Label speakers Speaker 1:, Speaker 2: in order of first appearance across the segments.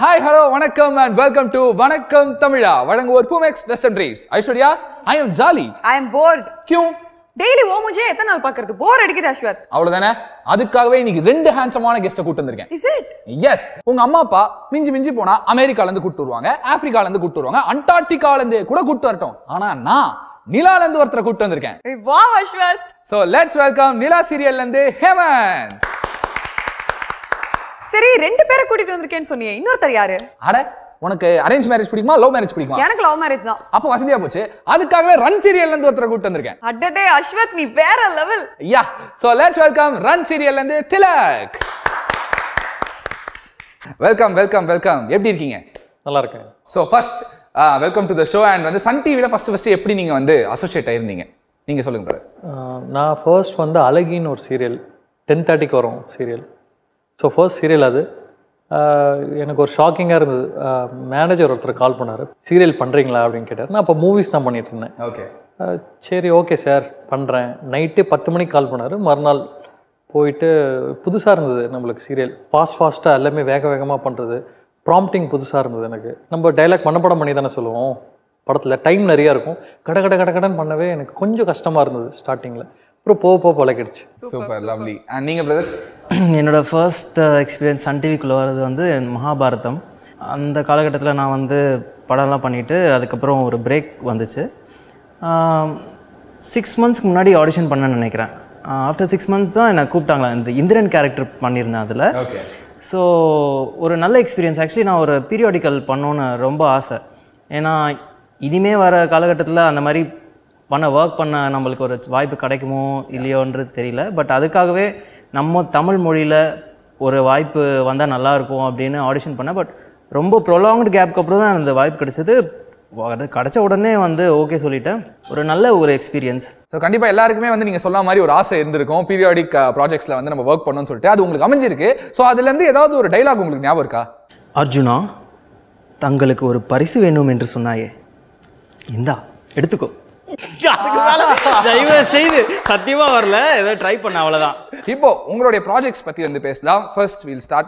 Speaker 1: Hi hello வணக்கம் and welcome to Vanakkam Tamizha வழங்குவோர் பூமெக்ஸ் வெஸ்டர்ன் ட்ரீவ்ஸ் Aishwarya I am jolly I am bored
Speaker 2: கியூ டெய்லி ஓ முஜே எத்தனை நாள் பாக்குறது போர் அடிக்குது அஸ்வத்
Speaker 1: அவ்வளவுதானே அதுக்காகவே இன்னைக்கு ரெண்டு ஹேண்ட்ஸமான கெஸ்ட கூட்டு வந்திருக்கேன் இஸ் இட் எஸ் உங்க அம்மா அப்பா மிஞ்சி மிஞ்சி போனா அமெரிக்கால இருந்து கூட்டு வருவாங்க ஆப்பிரிக்கால இருந்து கூட்டு வருவாங்க அண்டார்டிகால இருந்து கூட கூட்டு வரட்டும் ஆனா நான் நிலால இருந்து ஒருத்தரை கூட்டு வந்திருக்கேன்
Speaker 2: வா Ashwath
Speaker 1: so let's welcome Nila சீரியல்ல இருந்து ஹேமந்த்
Speaker 2: சரி ரெண்டு பேரை கூட்டிட்டு வந்திருக்கேன்னு சொன்னீங்க இன்னொருத்தர் யாரு
Speaker 1: அட உனக்கு அரேஞ்ச் மேரேஜ் பிடிக்குமா லவ் மேரேஜ் பிடிக்குமா எனக்கு லவ் மேரேஜ் தான் அப்ப வசதியா போச்சு அதுக்காகவே ரன் சீரியல்ல இருந்து ஒருத்தரை கூட்டு வந்திருக்கேன்
Speaker 2: அடடே அஸ்வத் நீ வேற லெவல்
Speaker 1: யா சோ லெட்ஸ் வெல்கம் ரன் சீரியல்ல இருந்து திலக் வெல்கம் வெல்கம் வெல்கம் எப்படி இருக்கீங்க நல்லா இருக்கேன் so first welcome to the show and வந்து சன் டிவியில் ஃபஸ்ட்டு ஃபஸ்ட்டு எப்படி நீங்கள் வந்து அசோசியேட் ஆயிருந்தீங்க நீங்கள்
Speaker 3: சொல்லுங்க brother. நான் ஃபர்ஸ்ட் வந்து அழகின் ஒரு சீரியல் டென் தேர்ட்டிக்கு வரும் சீரியல் ஸோ ஃபர்ஸ்ட் சீரியல் அது எனக்கு ஒரு ஷாக்கிங்காக இருந்தது மேனேஜர் ஒருத்தர் கால் பண்ணார் சீரியல் பண்ணுறீங்களா அப்படின்னு கேட்டார் நான் அப்போ மூவிஸ் தான் பண்ணிகிட்டு இருந்தேன் ஓகே சரி ஓகே சார் பண்ணுறேன் நைட்டு பத்து மணிக்கு கால் பண்ணார் மறுநாள் போயிட்டு புதுசாக இருந்தது நம்மளுக்கு சீரியல் ஃபாஸ்ட் ஃபாஸ்ட்டாக எல்லாமே வேக வேகமாக பண்ணுறது ப்ராம்ப்டிங் புதுசாக இருந்தது எனக்கு நம்ம டைலாக் மனப்படம் பண்ணி தானே சொல்லுவோம் படத்தில் டைம் நிறையா இருக்கும் கட கட கட கடன் பண்ணவே எனக்கு கொஞ்சம் கஷ்டமாக இருந்தது ஸ்டார்டிங்கில் அப்புறம் போக போக பழகிடுச்சு சூப்பர் லவ்லி அண்ட் நீங்கள் பிரதர்
Speaker 4: என்னோடய ஃபர்ஸ்ட் எக்ஸ்பீரியன்ஸ் சன் டிவிக்குள்ளே வர்றது வந்து மகாபாரதம் அந்த காலகட்டத்தில் நான் வந்து படம்லாம் பண்ணிவிட்டு அதுக்கப்புறம் ஒரு பிரேக் வந்துச்சு சிக்ஸ் மந்த்ஸ்க்கு முன்னாடி ஆடிஷன் பண்ண நினைக்கிறேன் ஆஃப்டர் சிக்ஸ் மந்த்ஸ் தான் என்னை கூப்பிட்டாங்களா இந்த இந்திரன் கேரக்டர் பண்ணியிருந்தேன் அதில் ஸோ ஒரு நல்ல எக்ஸ்பீரியன்ஸ் ஆக்சுவலி நான் ஒரு பீரியாடிக்கல் பண்ணோன்னு ரொம்ப ஆசை ஏன்னா இனிமே வர காலகட்டத்தில் அந்த மாதிரி பண்ண ஒர்க் பண்ண நம்மளுக்கு ஒரு வாய்ப்பு கிடைக்குமோ இல்லையோன்றது தெரியல பட் அதுக்காகவே நம்ம தமிழ் மொழியில் ஒரு வாய்ப்பு வந்தால் நல்லாயிருக்கும் அப்படின்னு ஆடிஷன் பண்ணேன் பட் ரொம்ப ப்ரொலாங்டு கேப்க்கு அப்புறம் தான் அந்த வாய்ப்பு கிடைச்சது கிடச்ச உடனே வந்து ஓகே சொல்லிட்டேன் ஒரு நல்ல ஒரு எக்ஸ்பீரியன்ஸ் ஸோ
Speaker 1: கண்டிப்பாக எல்லாருக்குமே வந்து நீங்கள் சொன்ன மாதிரி ஒரு ஆசை இருந்திருக்கும் பீரியாடிக் ப்ராஜெக்ட்ஸில் uh, வந்து நம்ம ஒர்க் பண்ணணும்னு சொல்லிட்டு அது உங்களுக்கு அமைஞ்சிருக்கு ஸோ அதுலேருந்து ஏதாவது ஒரு டைலாக் உங்களுக்கு ஞாபகம் இருக்கா
Speaker 4: அர்ஜுனா தங்களுக்கு ஒரு பரிசு வேணும் என்று சொன்னாயே இந்தா எடுத்துக்கோ
Speaker 1: செய்து வரல ஏதோ ட்ரை பண்ண இப்போ உங்களுடைய ப்ராஜெக்ட்ஸ் வந்து பேசலாம்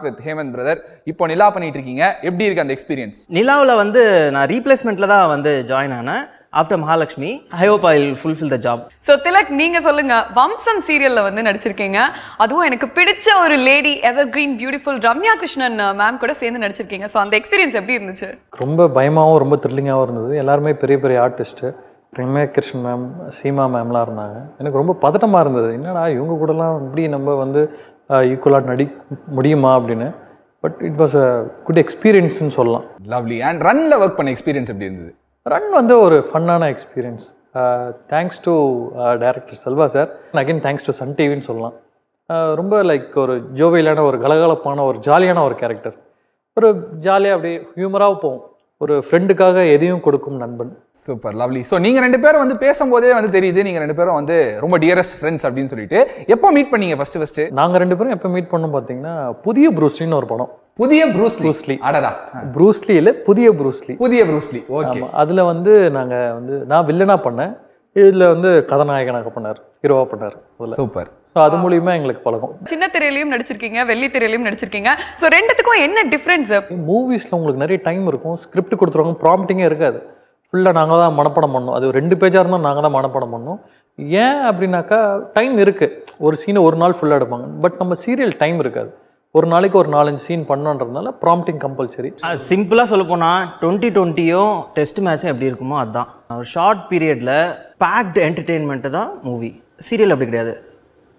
Speaker 1: வித் ஹேமந்த் பிரதர் இப்போ நிலா இருக்கீங்க எப்படி அந்த எக்ஸ்பீரியன்ஸ்
Speaker 4: நிலாவில் வந்து நான் ரீப்ளேஸ்மெண்ட்ல தான் வந்து ஜாயின் ஆனேன் after fulfil the job
Speaker 2: so Thilak நீங்கள் சீரியலில் வந்து நடிச்சிருக்கீங்க அதுவும் எனக்கு பிடிச்ச ஒரு lady green beautiful Ramya Krishnan ma'am கூட சேர்ந்து நடிச்சிருக்கீங்க ஸோ அந்த எக்ஸ்பீரியன்ஸ் எப்படி இருந்துச்சு
Speaker 3: ரொம்ப பயமாகவும் ரொம்ப த்ரில்லிங்காகவும் இருந்தது எல்லாருமே பெரிய பெரிய ஆர்டிஸ்ட்டு பிரேம கிருஷ்ணன் மேம் சீமா மேம்லாம் இருந்தாங்க எனக்கு ரொம்ப பதட்டமாக இருந்தது என்னடா இவங்க கூடலாம் இப்படி நம்ம வந்து ஈக்குவலாக நடி முடியுமா அப்படின்னு but it was a good எக்ஸ்பீரியன்ஸ்னு சொல்லலாம் லவ்லி அண்ட் ரன்னில் ஒர்க் பண்ண எக்ஸ்பீரியன்ஸ் எப்படி இருந்தது ரன் வந்து ஒரு ஃபன்னான experience thanks to director Selva sir again thanks to Sun டிவின்னு சொல்லலாம் ரொம்ப லைக் ஒரு ஜோவியலான ஒரு கலகலப்பான ஒரு ஜாலியான ஒரு கேரக்டர் ஒரு ஜாலியாக அப்படியே ஹியூமராக போவோம் ஒரு ஃப்ரெண்டுக்காக எதையும் கொடுக்கும் நண்பன் சூப்பர் லவ்லி ஸோ நீங்கள் ரெண்டு பேரும் வந்து பேசும்போதே வந்து தெரியுது நீங்கள் ரெண்டு பேரும் வந்து ரொம்ப டியரஸ்ட் ஃப்ரெண்ட்ஸ் அப்படின்னு சொல்லிட்டு எப்போ மீட் பண்ணீங்க ஃபர்ஸ்ட் ஃபர்ஸ்ட் நாங்கள் ரெண்டு பேரும் எப்போ மீட் பண்ணோம் பார்த்தீங்கன்னா புதிய ப்ரூஸ்லின்னு ஒரு படம் புதிய ப்ரூஸ் ப்ரூஸ்லி அடடா ப்ரூஸ்லி இல்லை புதிய ப்ரூஸ்லி புதிய ப்ரூஸ்லி ஓகே அதில் வந்து நாங்கள் வந்து நான் வில்லனாக பண்ணேன் இதில் வந்து கதாநாயகனாக பண்ணார் ஹீரோவாக பண்ணார் சூப்பர் ஸோ அது மூலியமா எங்களுக்கு பழகும்
Speaker 2: சின்ன திரையிலையும் நடிச்சிருக்கீங்க வெள்ளி திரையிலையும் நடிச்சிருக்கீங்க ஸோ ரெண்டுத்துக்கும்
Speaker 3: என்ன டிஃப்ரென்ஸ் மூவிஸில் உங்களுக்கு நிறைய டைம் இருக்கும் ஸ்கிரிப்ட் கொடுத்துருவாங்க ப்ராம்ப்டிங்கே இருக்காது ஃபுல்லாக நாங்கள் தான் மனப்படம் பண்ணோம் அது ரெண்டு பேஜாக இருந்தால் நாங்கள் தான் மனப்படம் பண்ணோம் ஏன் அப்படின்னாக்கா டைம் இருக்குது ஒரு சீனை ஒரு நாள் ஃபுல்லாக எடுப்பாங்க பட் நம்ம சீரியல் டைம் இருக்காது ஒரு நாளைக்கு ஒரு நாலஞ்சு சீன் பண்ணோன்றதுனால ப்ராம்ப்டிங் கம்பல்சரி சிம்பிளாக சொல்ல போனால் டுவெண்ட்டி
Speaker 4: டுவெண்ட்டியும் டெஸ்ட் மேட்சும் எப்படி இருக்குமோ அதுதான் ஷார்ட் பீரியடில் பேக்டு என்டர்டெயின்மெண்ட்டு தான் மூவி சீரியல் அப்படி கிடையாது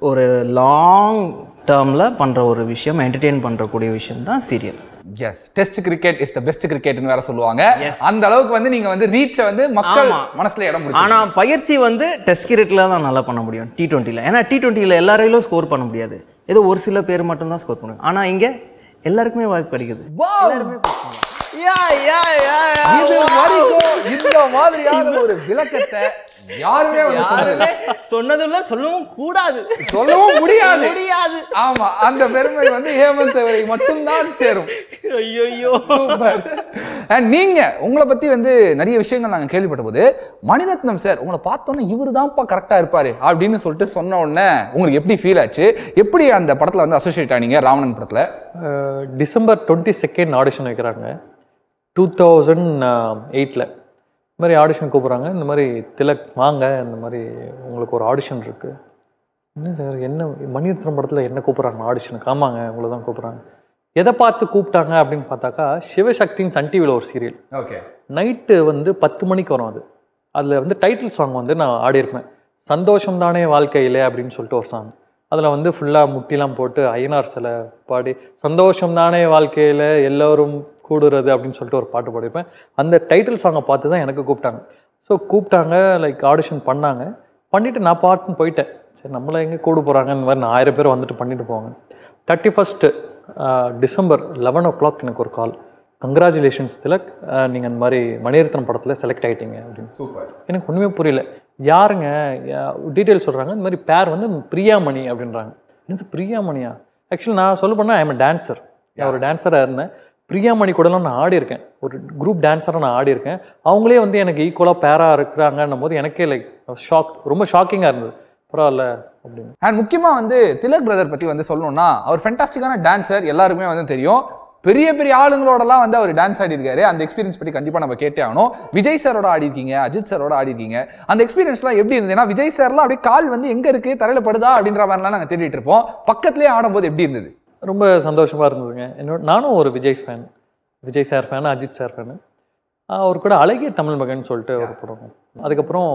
Speaker 4: ஒரு லாங் டேர்மில் பண்ணுற ஒரு விஷயம் என்டர்டெயின் பண்ணுறக்கூடிய விஷயம் தான் serial
Speaker 1: as test cricket is the best கிரிக்கெட்னு வேற சொல்லுவாங்க அந்த அளவுக்கு வந்து நீங்க வந்து ரீச்சை வந்து மக்கள் மனசுல இடம் பிடிக்கும் ஆனா
Speaker 4: பயிற்சி வந்து டெஸ்ட் கிரிக்கெட்ல தான் நல்லா பண்ண முடியும் டி டுவெண்ட்டியில் ஏன்னா டி டுவெண்ட்டியில் எல்லாரையிலும் ஸ்கோர் பண்ண முடியாது ஏதோ ஒரு சில பேர் மட்டும் தான் ஸ்கோர் பண்ணுவாங்க ஆனால் இங்கே எல்லாருக்குமே வாய்ப்பு கிடைக்குது எல்லாருமே யா யா யா இது வரைக்கும் இந்த மாதிரியான ஒரு விளக்கத்தை யாருமே யாருமே சொன்னதுல சொல்லவும் கூடாது சொல்லவும் முடியாது
Speaker 1: முடியாது ஆமா அந்த பெருமை வந்து ஹேமந்த் அவரை மட்டும்தான் சேரும் ஐயோ நீங்க உங்களை பத்தி வந்து நிறைய விஷயங்கள் நாங்கள் கேள்விப்பட்ட போது மணிரத்னம் சார் உங்களை பார்த்தோன்னே இவர் தான்ப்பா கரெக்டாக இருப்பாரு அப்படின்னு சொல்லிட்டு சொன்ன உடனே உங்களுக்கு எப்படி ஃபீல் ஆச்சு எப்படி அந்த படத்தில் வந்து அசோசியேட் ஆனீங்க ராவணன்
Speaker 3: படத்தில் டிசம்பர் டுவெண்ட்டி செகண்ட் ஆடிஷன் வைக்கிறாங்க டூ தௌசண்ட் எயிட்டில் இந்த மாதிரி ஆடிஷன் கூப்பிட்றாங்க இந்த மாதிரி திலக் வாங்க இந்த மாதிரி உங்களுக்கு ஒரு ஆடிஷன் இருக்குது என்ன சார் என்ன மணிரத்னம் படத்தில் என்ன கூப்பிட்றாங்க ஆடிஷனுக்கு ஆமாங்க உங்களை தான் கூப்பிட்றாங்க எதை பார்த்து கூப்பிட்டாங்க அப்படின்னு பார்த்தாக்கா சிவசக்தின் சன் டிவியில் ஒரு சீரியல் ஓகே நைட்டு வந்து பத்து மணிக்கு வரும் அது அதில் வந்து டைட்டில் சாங் வந்து நான் ஆடியிருப்பேன் சந்தோஷம் தானே வாழ்க்கையில் அப்படின்னு சொல்லிட்டு ஒரு சாங் அதில் வந்து ஃபுல்லாக முட்டிலாம் போட்டு ஐநார் சிலை பாடி சந்தோஷம் தானே வாழ்க்கையில் எல்லோரும் கூடுறது அப்படின்னு சொல்லிட்டு ஒரு பாட்டு பாடிப்பேன் அந்த டைட்டில் சாங்கை பார்த்து தான் எனக்கு கூப்பிட்டாங்க ஸோ கூப்பிட்டாங்க லைக் ஆடிஷன் பண்ணாங்க பண்ணிவிட்டு நான் பாட்டுன்னு போயிட்டேன் சரி நம்மளை எங்கே கூடு போகிறாங்க இந்த மாதிரி நான் ஆயிரம் பேர் வந்துட்டு பண்ணிட்டு போவாங்க thirty first December eleven o'clock எனக்கு ஒரு கால் கங்க்ராச்சுலேஷன்ஸ் திலக் நீங்கள் அந்த மாதிரி மணிரத்னம் படத்தில் செலக்ட் ஆகிட்டீங்க அப்படின்னு சூப்பர் எனக்கு ஒன்றுமே புரியல யாருங்க டீட்டெயில் சொல்கிறாங்க இந்த மாதிரி பேர் வந்து பிரியாமணி அப்படின்றாங்க என்னது பிரியாமணியா ஆக்சுவலி நான் சொல்ல போனால் எம் டான்சர் நான் ஒரு டான்ஸராக இருந்தேன் பிரியாமணி கூடலாம் நான் ஆடி இருக்கேன் ஒரு குரூப் டான்ஸராக நான் ஆடி இருக்கேன் அவங்களே வந்து எனக்கு ஈக்குவலாக பேராக இருக்கிறாங்கன்னும் போது எனக்கே லைக் ஷாக் ரொம்ப ஷாக்கிங்காக இருந்தது பரவாயில்ல அப்படின்னு அண்ட் முக்கியமாக வந்து திலக் பிரதர் பற்றி வந்து சொல்லணும்னா அவர் ஃபென்டாஸ்டிக்கான
Speaker 1: டான்ஸர் எல்லாருக்குமே வந்து தெரியும் பெரிய பெரிய ஆளுங்களோடலாம் வந்து அவர் டான்ஸ் ஆடிருக்காரு அந்த எக்ஸ்பீரியன்ஸ் பற்றி கண்டிப்பாக நம்ம கேட்டே ஆகணும் விஜய் சாரோட ஆடிருக்கீங்க அஜித் சாரோட ஆடிருக்கீங்க அந்த எக்ஸ்பீரியன்ஸ்லாம் எப்படி இருந்ததுன்னா விஜய் சார்லாம் அப்படியே
Speaker 3: கால் வந்து எங்கே இருக்குது தரையில் படுதா அப்படின்ற மாதிரிலாம் நாங்கள் தேடிட்டு இருப்போம் பக்கத்துலேயே ஆடும்போது எப்படி இருந்தது ரொம்ப சந்தோஷமாக இருந்ததுங்க என்னோட நானும் ஒரு Vijay fan Vijay sir fan Ajith sir fan அவர் கூட அழகிய தமிழ் மகன் சொல்லிட்டு ஒரு படம் அதுக்கப்புறம்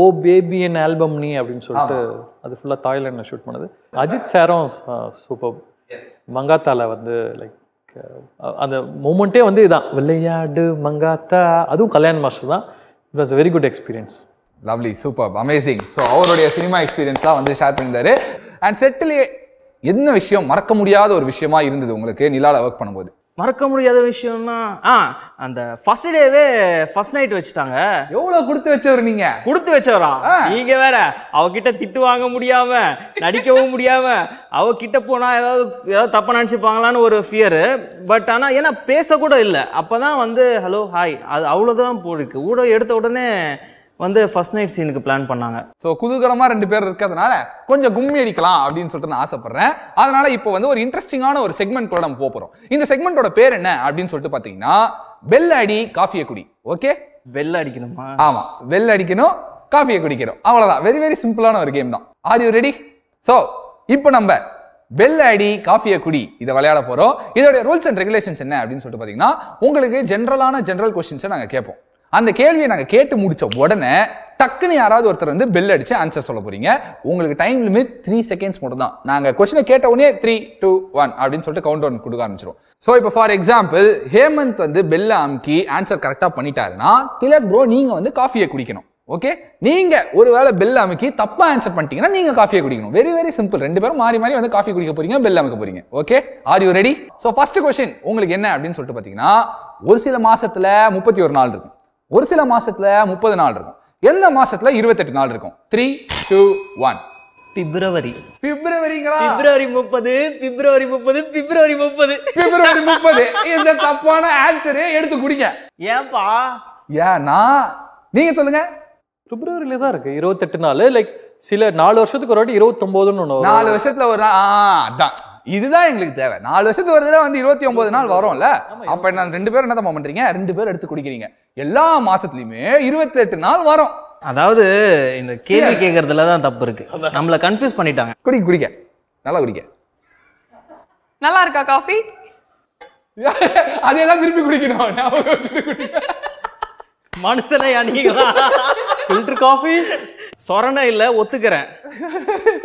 Speaker 3: ஓ பேபி என் ஆல்பம் நீ அப்படின்னு சொல்லிட்டு அது ஃபுல்லாக தாய்லாண்டில் ஷூட் பண்ணுது அஜித் சாரும் சூப்பர் மங்காத்தாவில் வந்து லைக் அந்த மூமெண்ட்டே வந்து இதான் விளையாடு மங்காத்தா அதுவும் கல்யாண் மாஸ்டர் தான் it was very good experience lovely super amazing so அவருடைய
Speaker 1: சினிமா எக்ஸ்பீரியன்ஸ்லாம் வந்து ஷேர் பண்ணியிருந்தாரு அண்ட் செட்டிலே என்ன விஷயம் மறக்க முடியாத ஒரு விஷயமா
Speaker 4: இருந்தது உங்களுக்கு நிலாவில் ஒர்க் பண்ணும்போது மறக்க முடியாத விஷயம்னா ஆ அந்த ஃபர்ஸ்ட் டேவே ஃபர்ஸ்ட் நைட் வச்சுட்டாங்க எவ்வளோ கொடுத்து வச்சவர் நீங்க கொடுத்து வச்சவரா நீங்க வேற அவகிட்ட திட்டு வாங்க முடியாம நடிக்கவும் முடியாம அவகிட்ட போனா ஏதாவது ஏதாவது தப்பா நினைச்சுப்பாங்களான்னு ஒரு ஃபியரு பட் ஆனால் ஏன்னா பேசக்கூட இல்லை அப்போ தான் வந்து ஹலோ ஹாய் அது அவ்வளோதான் போயிருக்கு ஊட எடுத்த உடனே வந்து ஃபர்ஸ்ட் நைட் சீனுக்கு பிளான் பண்ணாங்க ஸோ குதூகலமாக ரெண்டு
Speaker 1: பேர் இருக்கிறதுனால கொஞ்சம் கும்மி அடிக்கலாம் அப்படின்னு சொல்லிட்டு நான் ஆசைப்பட்றேன் அதனால இப்போ வந்து ஒரு இன்ட்ரெஸ்டிங்கான ஒரு செக்மெண்ட்டோட நம்ம போகிறோம் இந்த செக்மெண்ட்டோட பேர் என்ன அப்படின்னு சொல்லிட்டு பார்த்தீங்கன்னா வெள்ள அடி காஃபியை குடி ஓகே வெள்ள அடிக்கணுமா ஆமாம் வெள்ள அடிக்கணும் காஃபியை குடிக்கிறோம் அவ்வளோதான் வெரி வெரி சிம்பிளான ஒரு கேம் தான் ஆர் யூ ரெடி ஸோ இப்போ நம்ம வெல் அடி காஃபியை குடி இதை விளையாட போகிறோம் இதோடைய ரூல்ஸ் அண்ட் ரெகுலேஷன்ஸ் என்ன அப்படின்னு சொல்லிட்டு பார்த்தீங்கன்னா உங்களுக்கு ஜென்ரலான ஜென்ரல் கொஸ்டின்ஸை நாங்கள் கேட்போம் அந்த கேள்வியை நாங்கள் கேட்டு முடிச்ச உடனே டக்குன்னு யாராவது ஒருத்தர் வந்து பெல் அடிச்சு ஆன்சர் சொல்ல போறீங்க உங்களுக்கு டைம் லிமிட் த்ரீ செகண்ட்ஸ் மட்டும் தான் நாங்கள் கொஸ்டினை கேட்ட உடனே த்ரீ டூ ஒன் அப்படின்னு சொல்லிட்டு கவுண்ட் டவுன் கொடுக்க ஆரம்பிச்சிடும் ஸோ இப்போ ஃபார் எக்ஸாம்பிள் ஹேமந்த் வந்து பெல்ல அமுக்கி ஆன்சர் கரெக்டாக பண்ணிட்டாருன்னா திலக் ப்ரோ நீங்கள் வந்து காஃபியை குடிக்கணும் ஓகே நீங்க ஒருவேளை பெல் அமைக்கி தப்பா ஆன்சர் பண்ணிட்டீங்கன்னா நீங்க காஃபியை குடிக்கணும் வெரி வெரி சிம்பிள் ரெண்டு பேரும் மாறி மாறி வந்து காஃபி குடிக்க போறீங்க பெல் அமைக்க போறீங்க okay are you ready so first question உங்களுக்கு என்ன அப்படின்னு சொல்லிட்டு பாத்தீங்கன்னா ஒரு சில மாசத்துல முப்பத்தி ஒரு நாள் இருக்கும் ஒரு சில மாதத்தில் முப்பது நாள் இருக்கும் எந்த மாசத்துல இருபத்தெட்டு நாள் இருக்கும் த்ரீ டூ
Speaker 4: ஒன் பிப்ரவரி
Speaker 1: பிப்ரவரிங்களா பிப்ரவரி முப்பது பிப்ரவரி முப்பது பிப்ரவரி முப்பது பிப்ரவரி முப்பது இந்த தப்பான ஆன்சர் எடுத்து குடிங்க ஏன்பா
Speaker 3: ஏன்னா நீங்க சொல்லுங்க பிப்ரவரியில தான் இருக்கு இருபத்தெட்டு நாள் லைக் சில நாலு வருஷத்துக்கு ஒரு வாட்டி இருபத்தி ஒன்று நாலு
Speaker 1: வருஷத்துல ஒரு அதான் இதுதான் எங்களுக்கு தேவை நாலு வருஷத்துக்கு ஒரு தடவை வந்து இருபத்தி ஒன்பது நாள் வரும்ல அப்ப நான் ரெண்டு பேரும் என்ன தான் பண்றீங்க ரெண்டு பேரும் எடுத்து குடிக்கிறீங்க
Speaker 4: எல்லா மாசத்துலயுமே இருபத்தெட்டு நாள் வரும் அதாவது இந்த கேள்வி கேட்கறதுல தான் தப்பு இருக்கு நம்மள கன்ஃபியூஸ் பண்ணிட்டாங்க குடிக்க குடிக்க நல்லா குடிக்க
Speaker 2: நல்லா இருக்கா காஃபி
Speaker 4: அதே தான் திருப்பி குடிக்கணும் மனுஷனை அணிகளா ஃபில்டர் காஃபி சொரணை இல்லை ஒத்துக்கிறேன்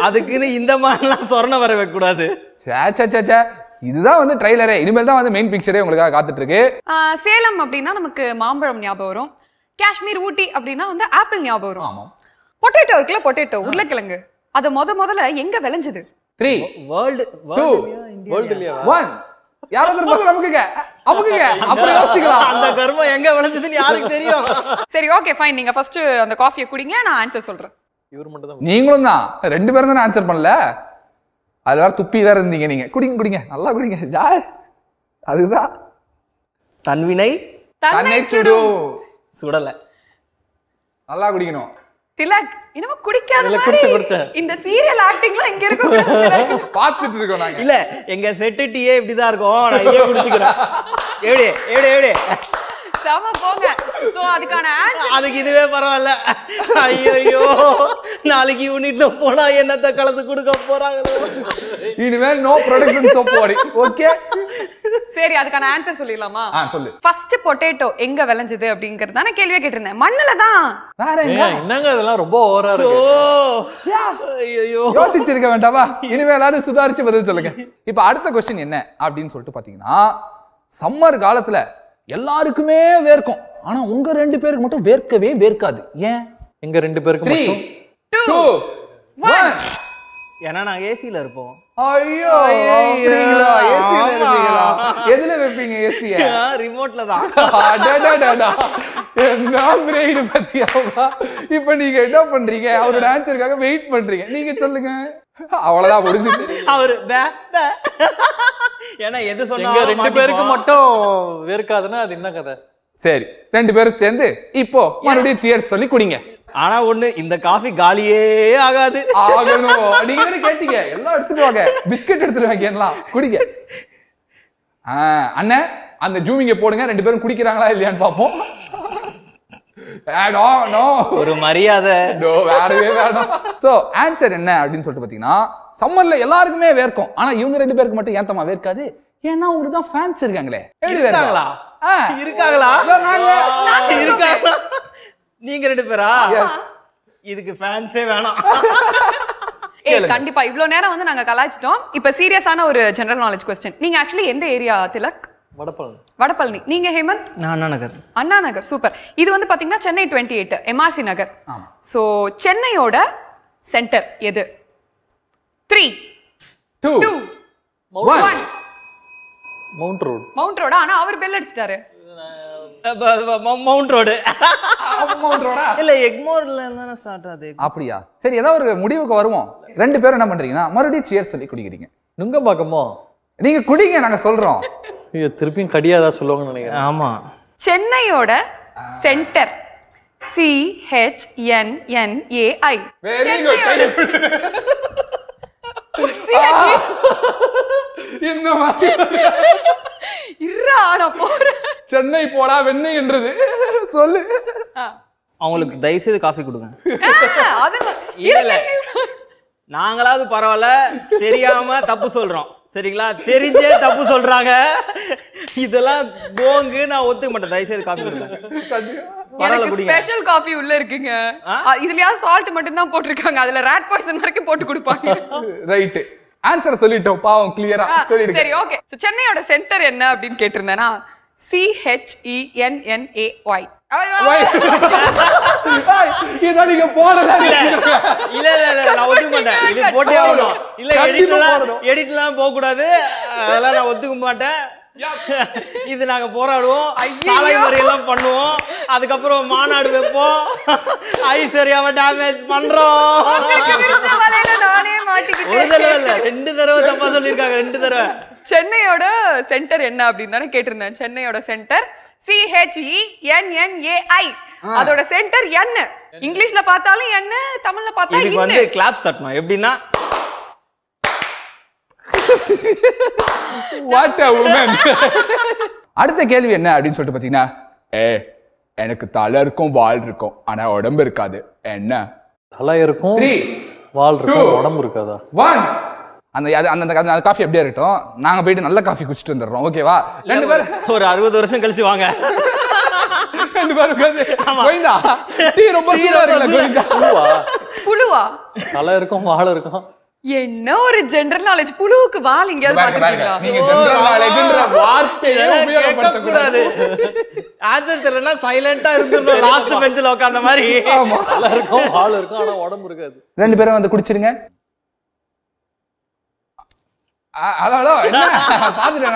Speaker 4: அதுக்குன்னு இந்த மாதிரிலாம் சொரணை வர வைக்கக்கூடாது சேச்சே
Speaker 1: இதுதான் வந்து ட்ரைலரே இனிமேல் தான் வந்து மெயின் பிக்சரே உங்களுக்காக காத்துட்டு இருக்கு
Speaker 2: சேலம் அப்படின்னா நமக்கு மாம்பழம் ஞாபகம் வரும் காஷ்மீர் ஊட்டி அப்படின்னா வந்து ஆப்பிள் ஞாபகம் வரும் ஆமாம் பொட்டேட்டோ இருக்குல்ல பொட்டேட்டோ உருளைக்கிழங்கு அது முத முதல்ல எங்க விளைஞ்சது
Speaker 3: த்ரீ வேர்ல்டு
Speaker 1: ஒன் யாராவது நமக்குங்க அப்புறம் அந்த எங்க யாருக்கு தெரியும்
Speaker 2: சரி ஓகே ஃபைன் நீங்க ஃபர்ஸ்ட் அந்த காஃபியை குடிங்க நான் ஆன்சர் சொல்றேன்
Speaker 1: நீங்களும் தான் ரெண்டு பேரும் ஆன்சர் பண்ணல அதில் வேறு துப்பி வேற இருந்தீங்க நீங்கள் குடிங்க குடிங்க நல்லா குடிங்க ஜா அதுதான் தன்வினை தன்னை சுடு
Speaker 4: சுடலை நல்லா குடிக்கணும்
Speaker 2: திலக் இன்னும் குடிக்காத மாதிரி இந்த சீரியல் ஆக்டிங்லாம் இங்க இருக்கும்
Speaker 4: பாத்துட்டு இருக்கோம் நாங்க இல்ல எங்க செட்டு டீயே இப்படிதான் இருக்கும் நான் இதே குடிச்சுக்கிறேன் எப்படி எப்படி எப்படி
Speaker 2: செம போங்க சோ அதுக்கான அதுக்கு இதுவே பரவாயில்ல ஐயோ
Speaker 4: நாளைக்கு யூனிட்ல போனா என்னத்த கலந்து கொடுக்க போறாங்க இனிமேல் நோ ப்ரொடக்ஷன் சோப் வாடி ஓகே
Speaker 2: சரி அதுக்கான ஆன்சர் சொல்லிடலாமா சொல்லு ஃபர்ஸ்ட் பொட்டேட்டோ எங்க விளைஞ்சது அப்படிங்கறது தான கேள்வியே கேட்டிருந்தேன் மண்ணுல தான் வேற எங்க
Speaker 3: என்னங்க இதெல்லாம் ரொம்ப ஓவரா இருக்கு
Speaker 1: ஐயோ யோசிச்சிருக்க வேண்டாமா இனிமே எல்லாரும் சுதாரிச்சு பதில் சொல்லுங்க இப்போ அடுத்த கொஸ்டின் என்ன அப்படின்னு சொல்லிட்டு பாத்தீங்கன்னா சம்மர் காலத்துல எல்லாருக்குமே வேர்க்கும் ஆனா உங்க ரெண்டு பேருக்கு மட்டும் வேர்க்கவே வேர்க்காது ஏன்
Speaker 3: எங்க ரெண்டு பேருக்கு த்ரீ டூ ஒன் ஏன்னா நாங்க ஏசில இருப்போம் ஐயோ
Speaker 4: எதுல வைப்பீங்க ஏசிய ரிமோட்ல தான்
Speaker 1: பிரெயின் பத்தியாவா இப்ப நீங்க என்ன பண்றீங்க அவரோட ஆன்சருக்காக வெயிட்
Speaker 3: பண்றீங்க நீங்க சொல்லுங்க அவ்வளவுதான் முடிஞ்சு அவரு ஏன்னா எது சொன்னீங்க ரெண்டு பேருக்கு மட்டும் வெறுக்காதுன்னா அது என்ன கதை
Speaker 1: சரி ரெண்டு பேரும் சேர்ந்து இப்போ மறுபடியும் சியர் சொல்லி குடிங்க ஆனா ஒண்ணு இந்த காஃபி காலியே ஆகாது ஆகணும் நீங்க கேட்டீங்க எல்லாம் எடுத்துட்டு வாங்க பிஸ்கட் எடுத்துட்டு வாங்க எல்லாம் குடிங்க அண்ணன் அந்த ஜூமிங்க போடுங்க ரெண்டு பேரும் குடிக்கிறாங்களா இல்லையான்னு பார்ப்போம்
Speaker 4: ஒரு மரியாதை வேறவே வேண்டாம்
Speaker 1: ஸோ ஆன்சர் என்ன அப்படின்னு சொல்லிட்டு பாத்தீங்கன்னா சம்மர்ல எல்லாருக்குமே வேர்க்கும் ஆனா இவங்க ரெண்டு பேருக்கு மட்டும் ஏத்தமா வேர்க்காது ஏன்னா உங்களுக்கு தான் ஃபேன்ஸ் இருக்காங்களே இருக்காங்களா
Speaker 4: இருக்காங்களா இருக்காங்களா நீங்க ரெண்டு பேரா இதுக்கு ஃபேன்ஸே வேணாம்
Speaker 2: ஏய் கண்டிப்பா இவ்வளவு நேரம் வந்து நாங்க கலாய்ச்சிட்டோம் இப்ப சீரியஸான ஒரு ஜெனரல் நாலேஜ் கொஸ்டின் நீங்க ஆக்சுவலி எந்த ஏரியா திலக் வடபழனி வடபழனி நீங்க ஹேமந்த் அண்ணா நகர் அண்ணா நகர் சூப்பர் இது வந்து பாத்தீங்கன்னா Chennai twenty eight MRC Nagar so சென்னையோட சென்டர் எது three two one mount road mount ரோடா ஆனா அவர் பெல் அடிச்சிட்டாரு மவுண்ட் ரோடு ரோடா எக்மோர்ல அப்படியா சரி ஒரு
Speaker 1: முடிவுக்கு வருவோம் ரெண்டு பேரும் என்ன பண்றீங்கன்னா மறுபடியும் சேர் சொல்லி குடிக்கிறீங்க நீங்க குடிங்க
Speaker 3: நாங்க சொல்றோம் இது திருப்பியும் கடியாதா சொல்லுவாங்கன்னு நினைக்கிறேன் ஆமாம்
Speaker 2: சென்னையோட centre C H N N A very good இந்த மாதிரி
Speaker 4: சென்னை போடா வெண்ணெய் என்றது சொல்லு அவங்களுக்கு தயவு செய்து காஃபி கொடுங்க நாங்களாவது பரவாயில்ல தெரியாம தப்பு சொல்றோம் சரிங்களா தெரிஞ்சே தப்பு சொல்றாங்க இதெல்லாம் போங்கு நான் ஒத்துக்க மாட்டேன் தயவுசெய்து காப்பி
Speaker 2: ஸ்பெஷல் காஃபி உள்ள இருக்குங்க இதுலயா சால்ட் மட்டும் தான் போட்டிருக்காங்க அதுல ரேட் பாய்சன் வரைக்கும் போட்டு கொடுப்பாங்க
Speaker 1: ரைட் ஆன்சர் சொல்லிட்டோம் பாவம் கிளியரா சரி
Speaker 2: ஓகே சென்னையோட சென்டர் என்ன அப்படின்னு கேட்டிருந்தேனா C H E e N N A Y நான் ஒத்துக்க மாட்டேன் இது போட்டே எடிட்லாம்
Speaker 4: எடிட்லாம் அதெல்லாம் நான் ஒத்துக்க மாட்டேன் இது போராடுவோம் முறையெல்லாம் பண்ணுவோம் அதுக்கப்புறம் மாநாடு வைப்போம் ஐஸ்வர்யாவை டேமேஜ் பண்றோம் தடவை ரெண்டு தடவை தப்பா சொல்லியிருக்காங்க ரெண்டு தடவை
Speaker 2: சென்னையோட சென்டர் என்ன அப்படின்னு தானே கேட்டிருந்தேன் சென்னையோட சென்டர் சிஹெச்இ என்என்ஏஐ e அதோட சென்டர் என்ன இங்கிலீஷ்ல பார்த்தாலும் என்ன தமிழ்ல பார்த்தா இதுக்கு வந்து கிளாப்ஸ்
Speaker 4: தட்டணும் எப்படின்னா
Speaker 1: வாட் அ உமன் அடுத்த கேள்வி என்ன அப்படின்னு சொல்லிட்டு பார்த்தீங்கன்னா ஏ எனக்கு தலை இருக்கும் வால் இருக்கும் ஆனா உடம்பு இருக்காது என்ன தலை இருக்கும்
Speaker 3: வால் இருக்கும் உடம்பு இருக்காதா
Speaker 1: ஒன் அந்த அது அந்த அந்த காஃபி அப்படியே இருக்கட்டும் போயிட்டு நல்ல காஃபி குடிச்சிட்டு வந்துடுறோம் ஓகேவா
Speaker 3: ரெண்டு பேரும் ஒரு அறுபது வருஷம் கழிச்சு வாங்க
Speaker 2: ரெண்டு பேரும் உட்காந்து டீ ரொம்ப சூடா புழுவா புழுவா
Speaker 3: தலை இருக்கும் வாழை இருக்கும்
Speaker 2: என்ன ஒரு ஜெனரல் நாலேஜ் புழுவுக்கு வால் எங்கேயாவது
Speaker 3: வார்த்தையே பெஞ்சில உட்கார்ந்த மாதிரி இருக்கும் இருக்கும் ஆனா உடம்பு இருக்காது
Speaker 1: ரெண்டு பேரும் வந்து குடிச்சிருங்க
Speaker 3: ஹலோ ஹலோ என்ன பாத்துட்டேன்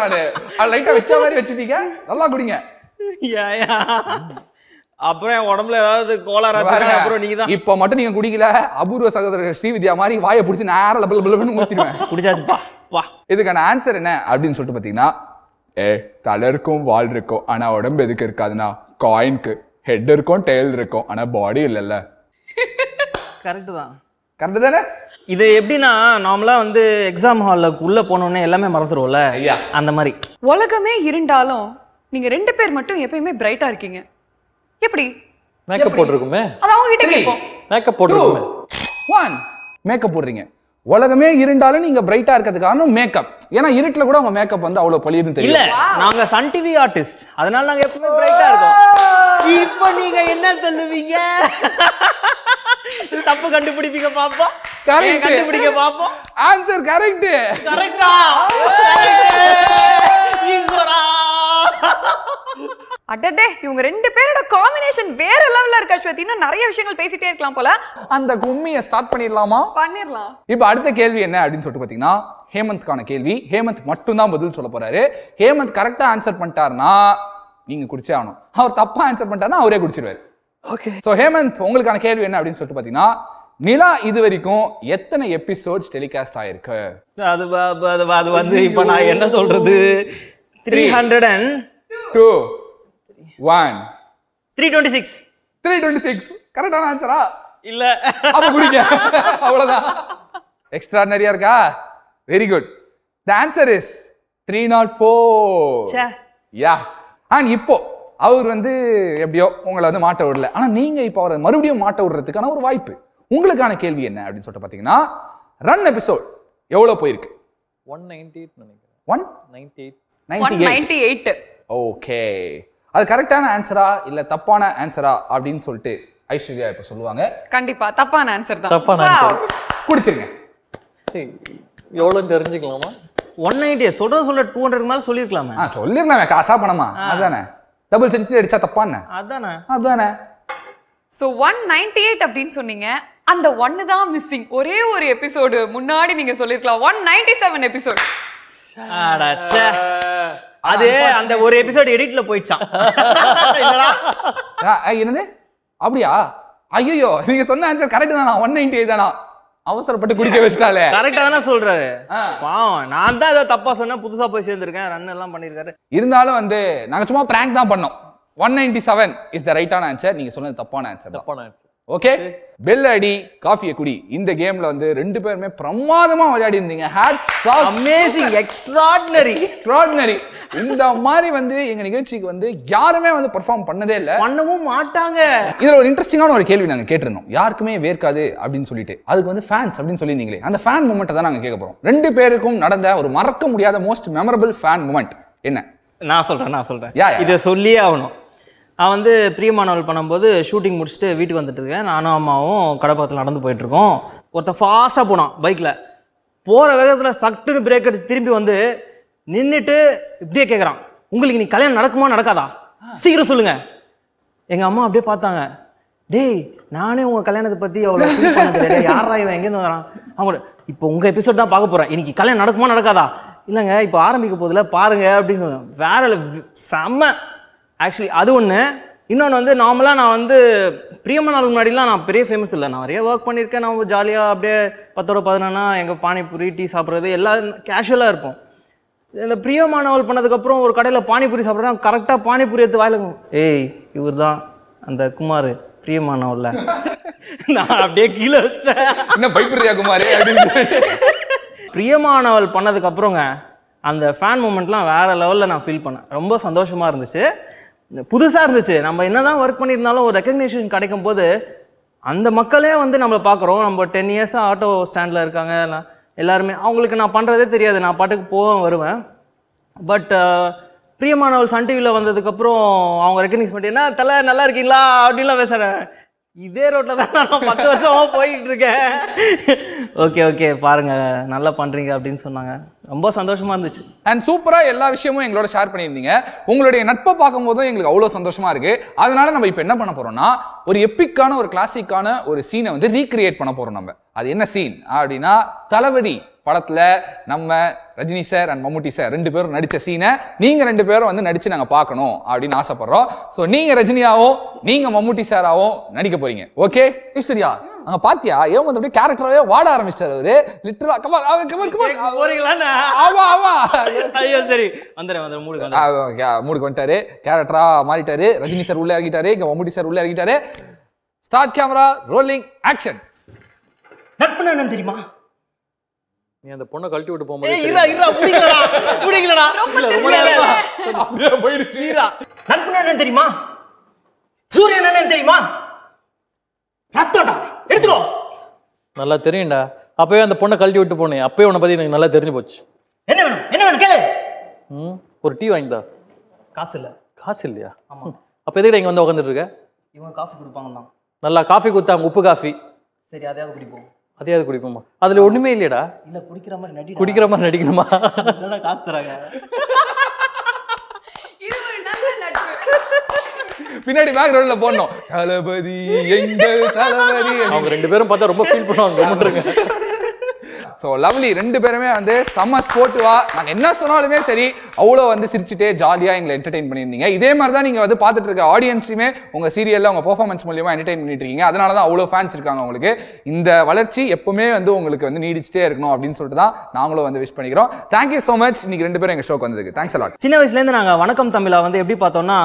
Speaker 1: நான் லைட்டா வச்ச மாதிரி வச்சிட்டீங்க நல்லா குடிங்க அப்புறம் என் உடம்புல ஏதாவது கோளாறு அப்புறம் நீங்க தான் இப்ப மட்டும் நீங்க குடிக்கல அபூர்வ சகோதரர் ஸ்ரீவித்யா மாதிரி வாயை பிடிச்சி நேரம் லபல் லபல்னு ஊத்திடுவேன் குடிச்சாச்சுப்பா வா இதுக்கான ஆன்சர் என்ன அப்படின்னு சொல்லிட்டு பாத்தீங்கன்னா ஏ தலை இருக்கும் வால் இருக்கும் ஆனா உடம்பு எதுக்கு இருக்காதுன்னா காயின்க்கு
Speaker 4: ஹெட் இருக்கும் டெய்ல் இருக்கும் ஆனா பாடி இல்லைல்ல கரெக்ட் தான் கரெக்ட் தானே இது எப்படின்னா நார்மலா வந்து எக்ஸாம் ஹால்ல உள்ள போனோன்னே எல்லாமே மறந்துடுவோம்ல அந்த
Speaker 3: மாதிரி
Speaker 2: உலகமே இருந்தாலும் நீங்க ரெண்டு பேர் மட்டும் எப்பயுமே பிரைட்டா இருக்கீங்க எப்படி
Speaker 3: மேக்கப் போட்டுருக்குமே
Speaker 2: அது அவங்க கிட்ட கேட்போம்
Speaker 3: மேக்கப் போட்டுருக்குமே
Speaker 2: ஒன்
Speaker 1: மேக்கப் போடுறீங்க உலகமே இருண்டாலும் நீங்க பிரைட்டா இருக்கிறதுக்கான மேக்கப் ஏன்னா இருட்டில் கூட உங்க மேக்கப் வந்து
Speaker 4: அவ்வளவு தெரியும் தெரியல நாங்க சன் டிவி ஆர்டிஸ்ட் அதனால நாங்க எப்பவுமே பிரைட்டா இருக்கோம் இப்போ நீங்க என்ன சொல்லுவீங்க தப்பு கண்டுபிடிப்பீங்க பாப்பா
Speaker 3: கண்டுபிடிக்க
Speaker 2: இவங்க ரெண்டு பேரோட வேற நிறைய விஷயங்கள் பேசிட்டே இருக்கலாம் போல அந்த கும்மியை ஸ்டார்ட் பண்ணிடலாமா பண்ணிடலாம்
Speaker 1: இப்போ அடுத்த கேள்வி என்ன அப்படின்னு சொல்லிட்டு பாத்தீங்கன்னா கேள்வி ஹேமந்த் மட்டும்தான் பதில் போறாரு ஹேமந்த் கரெக்டா ஆன்சர் நீங்க குடிச்சே ஆகணும் தப்பா ஆன்சர் அவரே குடிச்சிருவாரு ஓகே ஹேமந்த் உங்களுக்கான கேள்வி என்ன அப்படின்னு சொல்லிட்டு பாத்தீங்கன்னா நிலா இது வரைக்கும் எத்தனை எபிசோட்ஸ் டெலிகாஸ்ட் ஆயிருக்கு
Speaker 4: அது அது வந்து இப்போ நான் என்ன சொல்றது
Speaker 1: three hundred and two one
Speaker 4: three twenty six three twenty six கரெக்டான ஆன்சரா இல்ல அப்ப குடிங்க அவ்வளவுதான்
Speaker 1: எக்ஸ்ட்ராடனரியா இருக்கா very good the answer is three not four யா ஆன் இப்போ அவர் வந்து எப்படியோ உங்களை வந்து மாட்ட விடல ஆனா நீங்க இப்போ அவரை மறுபடியும் மாட்ட விடுறதுக்கான ஒரு வாய்ப்பு உங்களுக்கான கேள்வி என்ன அப்படின்னு சொல்லிட்டு பார்த்தீங்கன்னா ரன் எபிசோட் எவ்வளோ போயிருக்கு
Speaker 3: ஒன் நைன்டி எயிட் நினைக்கிறேன் one ninety
Speaker 2: eight ninety eight
Speaker 1: okay அது கரெக்டான ஆன்சரா இல்லை தப்பான ஆன்சரா அப்படின்னு சொல்லிட்டு ஐஸ்வர்யா இப்போ சொல்லுவாங்க
Speaker 2: கண்டிப்பா தப்பான ஆன்சர் தான் தப்பான
Speaker 1: குடிச்சிருங்க எவ்வளோ தெரிஞ்சுக்கலாமா ஒன் நைன்டி சொல்ற சொல்ல டூ ஹண்ட்ரட் மேலே சொல்லியிருக்கலாமே ஆ சொல்லிருந்தாமே காசா பணமா அதானே டபுள் செஞ்சுரி அடிச்சா தப்பான
Speaker 2: அதானே அதானே ஸோ ஒன் நைன்டி எயிட் அப்படின்னு சொன்னீங்க அந்த ஒன்னு தான் மிஸ்ஸிங் ஒரே ஒரு எபிசோடு முன்னாடி நீங்க சொல்லிருக்கலாம் ஒன் நைன்டி செவன் எபிசோட்
Speaker 4: அது அந்த ஒரு எபிசோடு எடிட்ல போயிடுச்சான்
Speaker 1: என்னது அப்படியா ஐயோ நீங்க சொன்ன ஆன்சர் கரெக்ட் தானா ஒன் நைன்டி எயிட் தானா அவசரப்பட்டு குடிக்க வச்சுட்டாலே கரெக்டா
Speaker 4: தானே சொல்றாரு பாவம் நான் தான் ஏதோ தப்பா சொன்னேன் புதுசா போய் சேர்ந்திருக்கேன் ரன் எல்லாம் பண்ணிருக்காரு
Speaker 1: இருந்தாலும் வந்து நாங்க சும்மா பிராங்க் தான் பண்ணோம் one ninety seven is the ரைட்டான ஆன்சர் நீங்க சொன்னது தப்பான ஆன்சர் தப்பான ஆன்சர் ஓகே பெல் அடி காஃபியை குடி இந்த கேம்ல வந்து ரெண்டு பேருமே பிரமாதமா விளையாடி இருந்தீங்க ஹேட்ஸ் அமேசிங் எக்ஸ்ட்ராடினரி எக்ஸ்ட்ராடினரி இந்த மாதிரி வந்து எங்க நிகழ்ச்சிக்கு வந்து யாருமே வந்து பெர்ஃபார்ம் பண்ணதே இல்லை பண்ணவும் மாட்டாங்க இதுல ஒரு இன்ட்ரெஸ்டிங்கான ஒரு கேள்வி நாங்க கேட்டிருந்தோம் யாருக்குமே வேர்க்காது அப்படின்னு சொல்லிட்டு அதுக்கு வந்து ஃபேன்ஸ் அப்படின்னு சொல்லியிருந்தீங்களே அந்த ஃபேன் மூமெண்ட்டை தான் நாங்க கேட்க போறோம் ரெண்டு பேருக்கும் நடந்த ஒரு மறக்க முடியாத மோஸ்ட் மெமரபிள் ஃபேன்
Speaker 4: மூமெண்ட் என்ன நான் சொல்றேன் நான் சொல்றேன் இதை சொல்லியே ஆகணும் நான் வந்து பிரியமானவள் பண்ணும்போது ஷூட்டிங் முடிச்சுட்டு வீட்டுக்கு வந்துட்டு இருக்கேன் நானும் அம்மாவும் கடப்பாக்கத்தில் நடந்து போயிட்டுருக்கோம் ஒருத்தன் ஃபாஸ்ட்டாக போனான் பைக்கில் போகிற வேகத்தில் சட்டுன்னு பிரேக் அடிச்சு திரும்பி வந்து நின்றுட்டு இப்படியே கேட்குறான் உங்களுக்கு நீ கல்யாணம் நடக்குமா நடக்காதா சீக்கிரம் சொல்லுங்கள் எங்கள் அம்மா அப்படியே பார்த்தாங்க டேய் நானே உங்கள் கல்யாணத்தை பற்றி அவ்வளோ ஃபீல் பண்ணதில்லை யாரா இவன் எங்கேருந்து வரான் அவங்களோட இப்போ உங்கள் எபிசோட் தான் பார்க்க போகிறேன் இன்னைக்கு கல்யாணம் நடக்குமா நடக்காதா இல்லைங்க இப்போ ஆரம்பிக்க போதில் பாருங்கள் அப்படின்னு சொல்லுவேன் வேற செம்ம ஆக்சுவலி அது ஒன்று இன்னொன்று வந்து நார்மலாக நான் வந்து பிரியமனால் முன்னாடிலாம் நான் பெரிய ஃபேமஸ் இல்லை நான் நிறைய ஒர்க் பண்ணியிருக்கேன் நான் ஜாலியாக அப்படியே பத்தோட பதினொன்னா எங்கள் பானிபூரி டீ சாப்பிட்றது எல்லாம் கேஷுவலாக இருப்போம் இந்த பிரியமானவள் பண்ணதுக்கப்புறம் ஒரு கடையில் பானிபூரி சாப்பிட்றா கரெக்டாக பானிபூரி எடுத்து வாயிலும் ஏய் இவர் தான் அந்த குமார் பிரியமானவள்ல நான் அப்படியே கீழே வச்சிட்டேன் என்ன
Speaker 1: பயப்படுறியா குமார்
Speaker 4: பிரியமானவள் பண்ணதுக்கப்புறங்க அந்த ஃபேன் மூமெண்ட்லாம் வேறு லெவலில் நான் ஃபீல் பண்ணேன் ரொம்ப சந்தோஷமாக இருந்துச்சு புதுசாக இருந்துச்சு நம்ம என்ன தான் ஒர்க் பண்ணியிருந்தாலும் ஒரு ரெக்கக்னேஷன் கிடைக்கும் போது அந்த மக்களே வந்து நம்மளை பார்க்குறோம் நம்ம டென் இயர்ஸாக ஆட்டோ ஸ்டாண்டில் இருக்காங்க எல்லாருமே அவங்களுக்கு நான் பண்ணுறதே தெரியாது நான் பாட்டுக்கு போவேன் வருவேன் பட் பிரியமானவள் சன் டிவியில் வந்ததுக்கப்புறம் அவங்க ரெக்கக்னைஸ் பண்ணிட்டு என்ன தலை நல்லா இருக்கீங்களா அப்படின்லாம் பேசுகிறேன் இதே ரோட்டில் தான் நான் பத்து வருஷமாக போயிட்டு இருக்கேன் ஓகே ஓகே பாருங்க நல்லா பண்ணுறீங்க அப்படின்னு சொன்னாங்க ரொம்ப சந்தோஷமாக இருந்துச்சு அண்ட் சூப்பராக எல்லா
Speaker 1: விஷயமும் எங்களோட ஷேர் பண்ணியிருந்தீங்க உங்களுடைய நட்பை பார்க்கும்போதும் எங்களுக்கு அவ்வளோ சந்தோஷமாக இருக்குது அதனால நம்ம இப்போ என்ன பண்ண போறோம்னா ஒரு எப்பிக்கான ஒரு கிளாசிக்கான ஒரு சீனை வந்து ரீக்ரியேட் பண்ண போகிறோம் நம்ம அது என்ன சீன் அப்படின்னா தளபதி படத்தில் நம்ம Rajini sir and Mammootty sir ரெண்டு பேரும் நடித்த சீனை நீங்கள் ரெண்டு பேரும் வந்து நடித்து நாங்கள் பார்க்கணும் அப்படின்னு ஆசைப்பட்றோம் ஸோ நீங்கள் ரஜினியாவும் நீங்கள் மம்முட்டி சாராகவும் நடிக்க போறீங்க ஓகே சரியா அங்க பாத்தியா ஏன் வந்து அப்படியே கேரக்டராவே வாட ஆரம்பிச்சிட்டாரு அவரு லிட்டரலா கமால் கமால் கமால் போறீங்களா ஆமா ஆமா ஐயோ சரி வந்துறேன் வந்துறேன் மூடுக்கு மூடுக்கு வந்துட்டாரு கேரக்டரா மாறிட்டாரு ரஜினி சார் உள்ள இறங்கிட்டாரு இங்க மம்முட்டி சார் உள்ள இறங்கிட்டாரு ஸ்டார்ட் கேமரா ரோலிங் ஆக்ஷன் நட்பு என்னன்னு தெரியுமா
Speaker 3: நீ அந்த பொண்ணை கழட்டி விட்டு போகும்போது இரா இரா முடிக்கலடா முடிக்கலடா ரொம்ப நேரம் அப்படியே போயிடுச்சு இரா நண்பன் என்ன தெரியுமா சூரியன்
Speaker 4: என்னன்னு தெரியுமா ரத்தம்டா எடுத்துக்கோ
Speaker 3: நல்லா தெரியும்டா அப்பவே அந்த பொண்ணை கழட்டி விட்டு போனேன் அப்பவே உன்னை பத்தி எனக்கு நல்லா தெரிஞ்சு போச்சு
Speaker 4: என்ன வேணும் என்ன வேணும் கேளு
Speaker 3: ம் ஒரு டீ வாங்கிதா காசு இல்ல காசு இல்லையா ஆமா அப்ப எதுக்கு இங்க வந்து உட்கார்ந்துட்டு இருக்க
Speaker 4: இவங்க காஃபி கொடுப்பாங்க
Speaker 3: நல்லா காஃபி கொடுத்தாங்க உப்பு காஃபி
Speaker 4: சரி அதையாவது குடிப்போம்
Speaker 3: அதையாவது குடிப்போமா அதுல ஒண்ணுமே இல்லையடா
Speaker 4: இல்ல குடிக்கிற மாதிரி நடி குடிக்கிற மாதிரி நடிக்கணுமா
Speaker 3: காசு தராங்க பின்னாடி பேக்ரவுண்ட்ல போடணும்
Speaker 1: தளபதி எங்கள் தளபதி அவங்க ரெண்டு பேரும் பார்த்தா ரொம்ப ஃபீல் பண்ணுவாங்க ஸோ லவ்லி ரெண்டு பேருமே வந்து செம்ம ஸ்போர்ட்டிவாக நாங்கள் என்ன சொன்னாலுமே சரி அவ்வளோ வந்து சிரிச்சுட்டே ஜாலியாக எங்களை என்டர்டெயின் பண்ணியிருந்தீங்க இதே மாதிரி தான் நீங்கள் வந்து பார்த்துட்டு இருக்க ஆடியன்ஸுமே உங்கள் சீரியலில் உங்கள் பர்ஃபார்மன்ஸ் மூலியமாக என்டர்டெயின் பண்ணிட்டு இருக்கீங்க அதனால தான் அவ்வளோ ஃபேன்ஸ் இருக்காங்க உங்களுக்கு இந்த வளர்ச்சி எப்பவுமே வந்து உங்களுக்கு வந்து நீடிச்சிட்டே இருக்கணும் அப்படின்னு சொல்லிட்டு தான் நாங்களும் வந்து விஷ் பண்ணிக்கிறோம் தேங்க்யூ ஸோ மச் இன்னைக்கு ரெண்டு பேரும் எங்கள் ஷோக்கு வந்ததுக்கு
Speaker 4: தேங்க்ஸ் அலாட் சின்ன வயசுலேருந்து நாங்கள் வணக்கம் தமிழா வந்து எப்படி பார்த்தோம்னா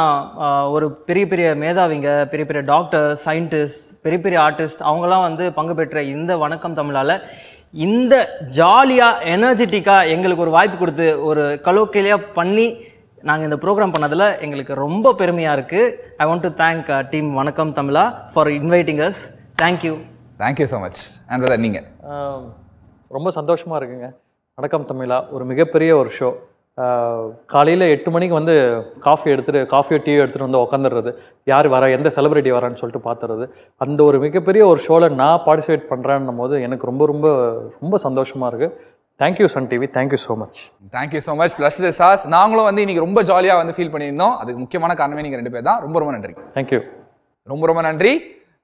Speaker 4: ஒரு பெரிய பெரிய மேதாவிங்க பெரிய பெரிய டாக்டர் சயின்டிஸ்ட் பெரிய பெரிய ஆர்டிஸ்ட் அவங்களாம் வந்து பங்கு பெற்ற இந்த வணக்கம் தமிழால் இந்த ஜாலியாக எனர்ஜெட்டிக்காக எங்களுக்கு ஒரு வாய்ப்பு கொடுத்து ஒரு கலோக்கலியாக பண்ணி நாங்கள் இந்த ப்ரோக்ராம் பண்ணதில் எங்களுக்கு ரொம்ப பெருமையாக இருக்குது I want to thank team uh,
Speaker 3: Vanakkam Tamizha for inviting us thank you thank you so much and நீங்கள் ரொம்ப சந்தோஷமாக இருக்குங்க வணக்கம் தமிழா ஒரு மிகப்பெரிய ஒரு ஷோ காலையில் எட்டு மணிக்கு வந்து காஃபி எடுத்துகிட்டு காஃபியோ டீயோ எடுத்துகிட்டு வந்து உக்காந்துடுறது யார் வர எந்த செலிப்ரிட்டி வரான்னு சொல்லிட்டு பார்த்துறது அந்த ஒரு மிகப்பெரிய ஒரு ஷோவில் நான் பார்ட்டிசிபேட் பண்ணுறேன்னும் போது எனக்கு ரொம்ப ரொம்ப ரொம்ப சந்தோஷமாக இருக்குது thank you Sun TV thank you so much
Speaker 1: thank you so much ப்ளஸ் சாஸ் நாங்களும் வந்து இன்றைக்கி ரொம்ப ஜாலியாக வந்து ஃபீல் பண்ணியிருந்தோம் அதுக்கு முக்கியமான காரணமே நீங்கள் ரெண்டு பேர் தான் ரொம்ப ரொம்ப நன்றி தேங்க்யூ ரொம்ப ரொம்ப நன்றி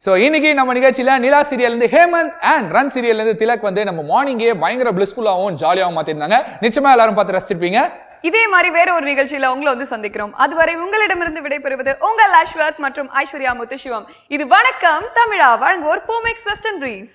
Speaker 1: ஸோ இன்னைக்கு நம்ம நிகழ்ச்சியில் நிலா சீரியல்லேருந்து ஹேமந்த் அண்ட் ரன் சீரியல்லேருந்து திலக் வந்து
Speaker 2: நம்ம மார்னிங்கே பயங்கர பிளிஸ்ஃபுல்லாகவும் ஜாலியாகவும் மாற்றிருந்தாங்க நிச்சயமாக எல்லாரும் பார்த்து ரசிச்சிருப்பீங்க இதே மாதிரி வேற ஒரு நிகழ்ச்சியில் உங்களை வந்து சந்திக்கிறோம் அதுவரை உங்களிடமிருந்து விடைபெறுவது உங்கள் அஸ்வத் மற்றும் ஐஸ்வர்யா முத்துசிவம் இது வணக்கம் தமிழா வழங்குவோர் பூமெக்ஸ் வெஸ்டர்ன் பிரீஸ்